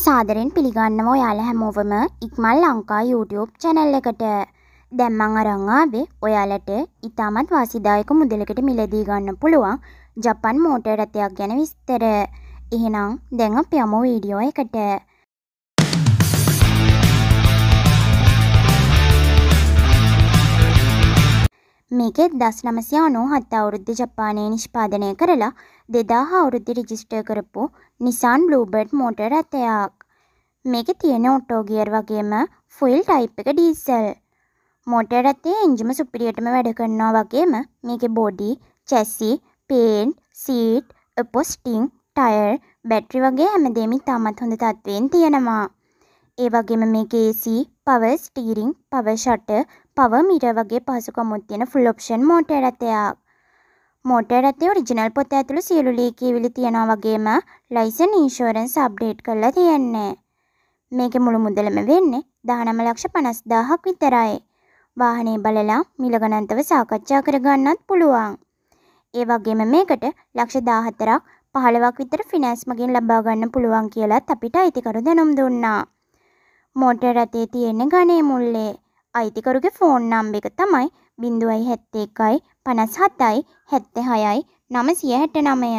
සාදරෙන් පිළිගන්නව ඔයාල හැමෝවම ඉක්මල් ලංකා YouTube චැනල් එකට. දැන් මං අරන් ආවේ ඔයාලට ඉතාමත් වාසිදායක මුදලකට මිලදී ගන්න පුළුවන් ජපන් මෝටර් රථයක් ගැන විස්තර. එහෙනම් දැන් අපි යමු වීඩියෝ එකට. මේකේ දස් නමසය අනෝ හත් අවුරුද්ධ ජපානය නිෂ්පාදනය කරලා දෙදාහ අවුරුද්ධි රිජිස්ටය කරපු නිසාන් බ්ලූබඩ් මෝටර් ඇතයක්. මේක තියෙන ඔට්ටෝගියර් වගේම ෆුල් ටයිප් එක ඩීසල්. මෝටර් ඇතේ එන්ජිම සුපිරියටම වැඩ කරනවා වගේම මේක බොඩි චැසි පේන් සීට් පොස්ටිං ටයර් බැට්‍රි වගේ හැමදේමි තාමත් හොඳ තත්ත්වයෙන් තියෙනවා. ඒ වගේම මේක AC පව ස්ටීරිං පව ෂට පව මිර වගේ පහසුකමුත් තියෙන ෆුල් ඔප්ෂන් මෝටර් රථයක්. මෝටර් රථේ ඔරිජිනල් පොත ඇතුළු සියලු ලීකීවිලි තියෙනවා වගේම ලයිසන් ඉන්ෂුරන්ස් අප්ඩේට් කරලා තියෙන්නේ. මේකේ මුළු මුදලම වෙන්නේ 19 ලක්ෂ 50000ක් විතරයි. වාහනේ බලලා මිල ගණන්තව සාකච්ඡා කරගන්නත් පුළුවන්. ඒ වගේම මේකට ලක්ෂ 14ක් 15ක් විතර ෆිනෑන්ස් මගින් ලබා ගන්න පුළුවන් කියලත් අපිට අයිතිකරු දැනුම් දුන්නා. මොට රටේ තියෙන ගනේ මුල්ලේ අයිතිකරුගේ ෆෝන් නම්බ එක තමයි බිඳුවයි හැත්තේ එකයි පනස් හතයි හැත්ත හයයි නම සිය හැට නමය